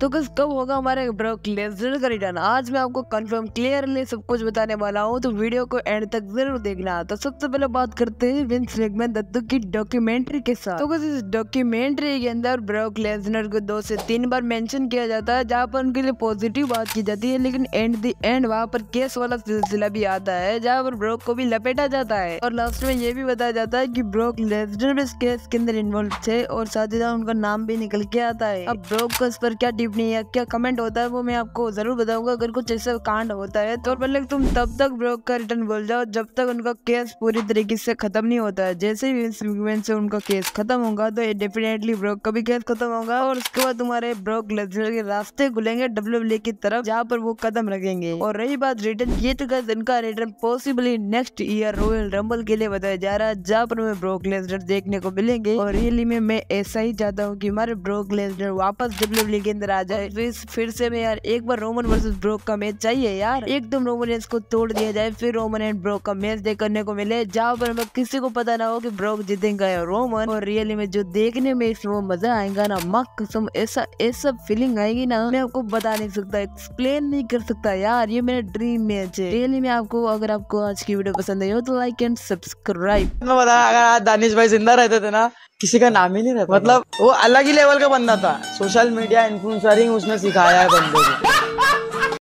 तो बस कब होगा हमारे ब्रोक लेजर का रिटर्न आज मैं आपको कंफर्म क्लियरली सब कुछ बताने वाला हूँ तो वीडियो को एंड तक जरूर देखना तो सबसे पहले बात करते हैं विंस रेगमैन दत्तू की डॉक्यूमेंट्री के साथ तो बस इस डॉक्यूमेंट्री के अंदर ब्रोक लेजनर को दो से तीन बार मेंशन किया जाता है जहाँ पर उनके लिए पॉजिटिव बात की जाती है लेकिन एंड दी एंड वहाँ पर केस वाला सिलसिला भी आता है जहाँ पर ब्रोक को भी लपेटा जाता है और लास्ट में ये भी बताया जाता है की ब्रोक लेजनर इस केस के अंदर इन्वॉल्व थे और साथ ही साथ उनका नाम भी निकल के आता है अब ब्रोक को इस पर क्या अजीब नहीं है क्या कमेंट होता है वो मैं आपको ज़रूर बताऊंगा अगर कुछ ऐसा कांड होता है तो मतलब तुम तब तक ब्रोक का रिटर्न बोल जाओ जब तक उनका केस पूरी तरीके से ख़त्म नहीं होता है जैसे ही से उनका केस ख़त्म होगा तो डेफिनेटली ब्रोक का भी केस ख़त्म होगा और उसके बाद तुम्हारे ब्रोक लेजर के रास्ते खुलेंगे डब्ल्यू की तरफ जहाँ पर वो कदम रखेंगे और रही बात रिटर्न ये तो गैस इनका return possibly next year Royal Rumble के लिए बताया जा रहा है जहाँ पर हमें ब्रोक लेजर देखने को मिलेंगे और रियली में मैं ऐसा ही चाहता हूँ की हमारे ब्रोक लेजर वापस डब्ल्यू के अंदर आ जाए तो फिर से मैं यार एक बार रोमन वर्सेस ब्रोक का मैच चाहिए यार एकदम रोमन रेंस को तोड़ दिया जाए फिर रोमन एंड ब्रोक का मैच देखने को मिले जहाँ पर किसी को पता ना हो कि ब्रोक जीतेगा रोमन और रियली में जो देखने में वो मजा आएगा ना मक कसम ऐसा ऐसा फीलिंग आएगी ना मैं आपको बता नहीं सकता एक्सप्लेन नहीं कर सकता यार ये मेरा ड्रीम मैच है रियली में आपको अगर आपको आज की वीडियो पसंद आई हो तो लाइक एंड सब्सक्राइब अगर आज दानिश भाई जिंदा रहते थे ना किसी का नाम ही नहीं रहता मतलब वो अलग ही लेवल का बंदा था सोशल मीडिया इन्फ्लुएंसरिंग उसने सिखाया है बंदे को